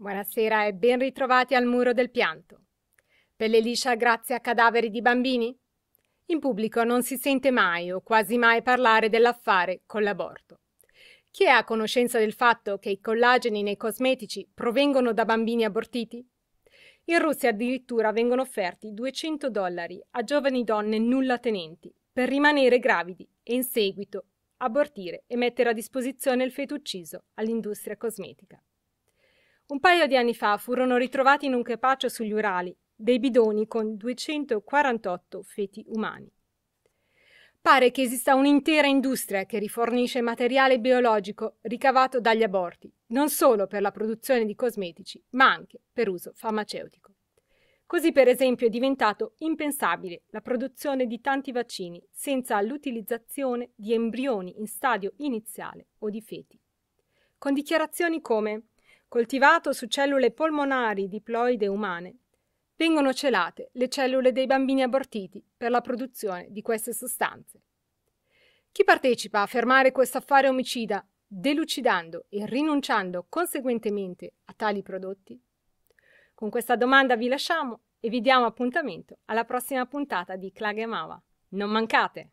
Buonasera e ben ritrovati al Muro del Pianto. Pelle liscia grazie a cadaveri di bambini? In pubblico non si sente mai o quasi mai parlare dell'affare con l'aborto. Chi è a conoscenza del fatto che i collageni nei cosmetici provengono da bambini abortiti? In Russia addirittura vengono offerti 200 dollari a giovani donne nullatenenti per rimanere gravidi e in seguito abortire e mettere a disposizione il feto ucciso all'industria cosmetica. Un paio di anni fa furono ritrovati in un crepaccio sugli Urali dei bidoni con 248 feti umani. Pare che esista un'intera industria che rifornisce materiale biologico ricavato dagli aborti, non solo per la produzione di cosmetici, ma anche per uso farmaceutico. Così per esempio è diventato impensabile la produzione di tanti vaccini senza l'utilizzazione di embrioni in stadio iniziale o di feti. Con dichiarazioni come coltivato su cellule polmonari diploide umane, vengono celate le cellule dei bambini abortiti per la produzione di queste sostanze. Chi partecipa a fermare questo affare omicida delucidando e rinunciando conseguentemente a tali prodotti? Con questa domanda vi lasciamo e vi diamo appuntamento alla prossima puntata di Klagemava. Non mancate!